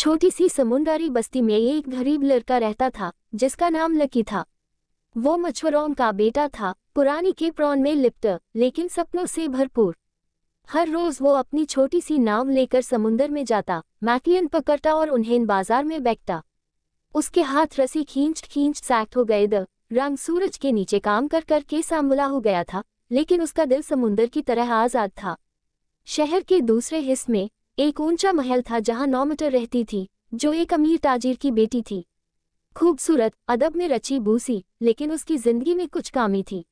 छोटी सी समुंदरी बस्ती में एक गरीब लड़का रहता था जिसका नाम लकी था वो मछुआरों का बेटा था पुरानी के प्रॉन में लिप्त लेकिन सपनों से भरपूर हर रोज वो अपनी छोटी सी नाव लेकर समुंदर में जाता मैकलियन पकड़ता और उन्हें बाजार में बैठता उसके हाथ रसी खींच खींच सैक्ट हो गए द रंग सूरज के नीचे काम कर करके सामला हो गया था लेकिन उसका दिल समुंदर की तरह आज़ाद था शहर के दूसरे हिस्से में एक ऊंचा महल था जहां नौ मीटर रहती थी जो एक अमीर ताजिर की बेटी थी खूबसूरत अदब में रची बूसी लेकिन उसकी जिंदगी में कुछ कामी थी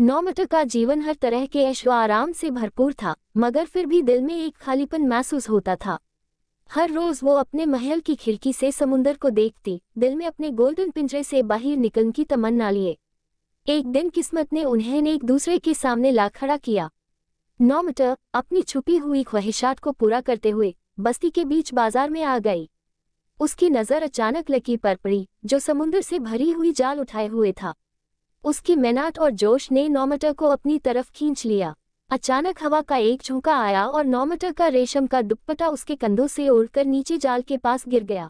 नौमटर का जीवन हर तरह के ऐशो आराम से भरपूर था मगर फिर भी दिल में एक खालीपन महसूस होता था हर रोज वो अपने महल की खिड़की से समुंदर को देखती दिल में अपने गोल्डन पिंजरे से बाहर निकलने की तमन्ना लिए एक दिन किस्मत ने उन्हें एक दूसरे के सामने ला खड़ा किया नौ अपनी छुपी हुई ख्वाहिशात को पूरा करते हुए बस्ती के बीच बाजार में आ गई उसकी नज़र अचानक लकी पर पड़ी जो समुन्द्र से भरी हुई जाल उठाए हुए था उसकी मेहनत और जोश ने नौमटर को अपनी तरफ खींच लिया अचानक हवा का एक झोंका आया और नौमटर का रेशम का दुपट्टा उसके कंधों से उड़कर नीचे जाल के पास गिर गया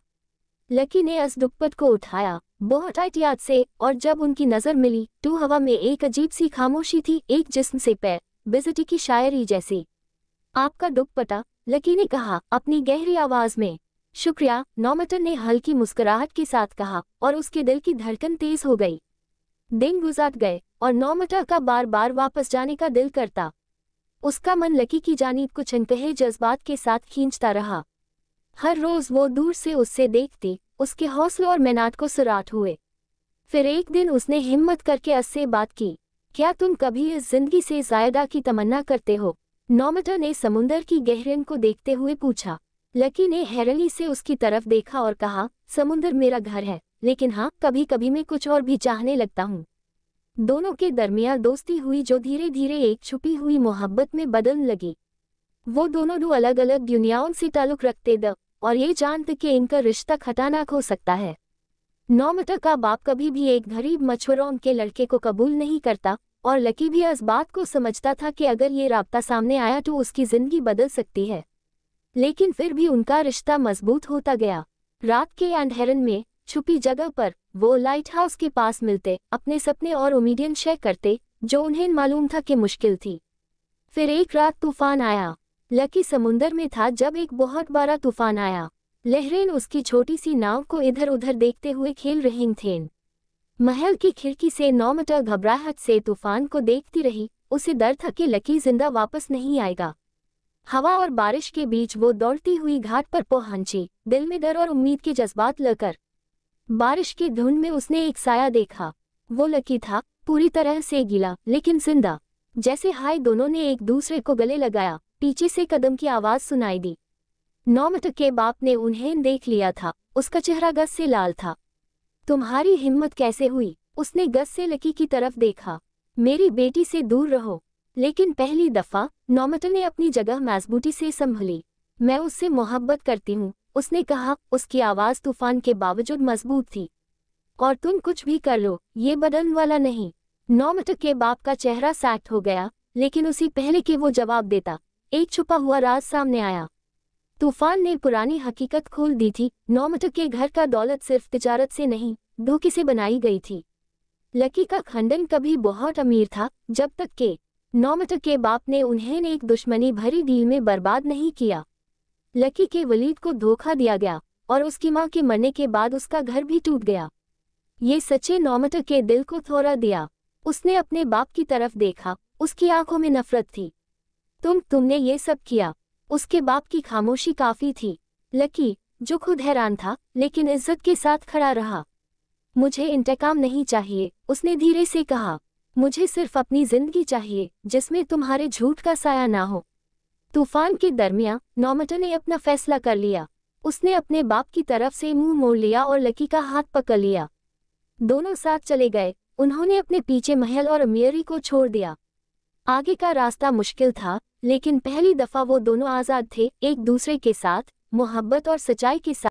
लकी ने अस दुपट को उठाया बहुत एहतियात से और जब उनकी नज़र मिली तो हवा में एक अजीब सी खामोशी थी एक जिस्म से पैर बिजटी की शायरी जैसी आपका दुख पटा लकी ने कहा अपनी गहरी आवाज में शुक्रिया नॉमेटर ने हल्की मुस्कुराहट के साथ कहा और उसके दिल की धड़कन तेज हो गई दिन गुजार गए और नॉमेटर का बार बार वापस जाने का दिल करता उसका मन लकी की जानी कुछ अनकहे जज्बात के साथ खींचता रहा हर रोज वो दूर से उससे देखती उसके हौसले और मैनाट को सुराट हुए फिर एक दिन उसने हिम्मत करके अस्से बात की क्या तुम कभी इस जिंदगी से जायदा की तमन्ना करते हो नॉमेटर ने समुंदर की गहरन को देखते हुए पूछा लकी ने हैरली से उसकी तरफ देखा और कहा समुंदर मेरा घर है लेकिन हाँ कभी कभी मैं कुछ और भी चाहने लगता हूँ दोनों के दरमियान दोस्ती हुई जो धीरे धीरे एक छुपी हुई मोहब्बत में बदलने लगी वो दोनों दो अलग अलग दुनियाओं से ताल्लुक रखते द और ये जानते कि इनका रिश्ता खतरनाक हो सकता है नौमता का बाप कभी भी एक गरीब मछुआरों के लड़के को कबूल नहीं करता और लकी भी इस बात को समझता था कि अगर ये रबता सामने आया तो उसकी जिंदगी बदल सकती है लेकिन फिर भी उनका रिश्ता मजबूत होता गया रात के अंधेरन में छुपी जगह पर वो लाइट हाउस के पास मिलते अपने सपने और उम्मीदें शेयर करते जो उन्हें मालूम था कि मुश्किल थी फिर एक रात तूफान आया लकी समुंदर में था जब एक बहुत बड़ा तूफान आया लहरें उसकी छोटी सी नाव को इधर उधर देखते हुए खेल रही थीं महल की खिड़की से मीटर घबराहट से तूफान को देखती रही उसे डर था कि लकी जिंदा वापस नहीं आएगा हवा और बारिश के बीच वो दौड़ती हुई घाट पर पहुंची दिल में डर और उम्मीद के जज्बात लकर बारिश की धुंध में उसने एक साया देखा वो लकी था पूरी तरह से गीला लेकिन जिंदा जैसे हाय दोनों ने एक दूसरे को गले लगाया पीछे से कदम की आवाज सुनाई दी नौमट के बाप ने उन्हें देख लिया था उसका चेहरा गस से लाल था तुम्हारी हिम्मत कैसे हुई उसने गस से लकी की तरफ देखा मेरी बेटी से दूर रहो लेकिन पहली दफा नॉमटन ने अपनी जगह मजबूती से संभली मैं उससे मोहब्बत करती हूँ उसने कहा उसकी आवाज़ तूफान के बावजूद मजबूत थी और तुम कुछ भी कर लो ये बदलने वाला नहीं नोमट के बाप का चेहरा सैट हो गया लेकिन उसी पहले के वो जवाब देता एक छुपा हुआ राज सामने आया तूफान ने पुरानी हकीकत खोल दी थी नौमटक के घर का दौलत सिर्फ तिजारत से नहीं धोखे से बनाई गई थी लकी का खंडन कभी बहुत अमीर था जब तक के नौमटक के बाप ने उन्हें एक दुश्मनी भरी डील में बर्बाद नहीं किया लकी के वलीद को धोखा दिया गया और उसकी मां के मरने के बाद उसका घर भी टूट गया ये सच्चे नौमट के दिल को थोड़ा दिया उसने अपने बाप की तरफ देखा उसकी आंखों में नफरत थी तुम तुमने ये सब किया उसके बाप की खामोशी काफ़ी थी लकी जो खुद हैरान था लेकिन इज्जत के साथ खड़ा रहा मुझे इंतकाम नहीं चाहिए उसने धीरे से कहा मुझे सिर्फ अपनी जिंदगी चाहिए जिसमें तुम्हारे झूठ का साया ना हो तूफान के दरमियान नॉमटन ने अपना फैसला कर लिया उसने अपने बाप की तरफ से मुंह मोड़ लिया और लकी का हाथ पकड़ लिया दोनों साथ चले गए उन्होंने अपने पीछे महल और अमीरी को छोड़ दिया आगे का रास्ता मुश्किल था लेकिन पहली दफा वो दोनों आज़ाद थे एक दूसरे के साथ मोहब्बत और सच्चाई के साथ